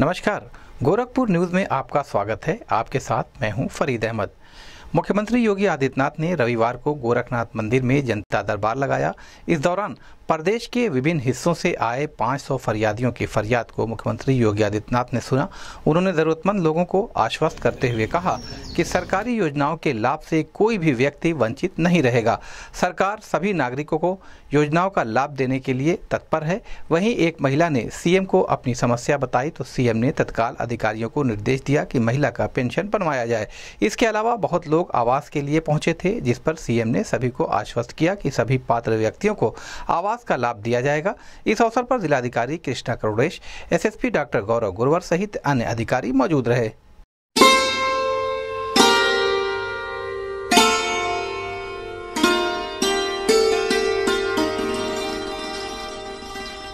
नमस्कार गोरखपुर न्यूज़ में आपका स्वागत है आपके साथ मैं हूं फरीद अहमद मुख्यमंत्री योगी आदित्यनाथ ने रविवार को गोरखनाथ मंदिर में जनता दरबार लगाया इस दौरान प्रदेश के विभिन्न हिस्सों से आए 500 फरियादियों की फरियाद को मुख्यमंत्री योगी आदित्यनाथ ने सुना उन्होंने जरूरतमंद लोगों को आश्वस्त करते हुए कहा कि सरकारी योजनाओं के लाभ से कोई भी व्यक्ति वंचित नहीं रहेगा सरकार सभी नागरिकों को योजनाओं का लाभ देने के लिए तत्पर है वहीं एक महिला ने सीएम को अपनी समस्या बताई तो सीएम ने तत्काल अधिकारियों को निर्देश दिया कि महिला का पेंशन बनवाया जाए इसके अलावा बहुत लोग आवास के लिए पहुंचे थे जिस पर सीएम ने सभी को आश्वस्त किया कि सभी पात्र व्यक्तियों को आवास विकास का लाभ दिया जाएगा इस अवसर पर जिलाधिकारी कृष्णा करुणेश एसएसपी डॉक्टर गौरव गुरवर सहित अन्य अधिकारी मौजूद रहे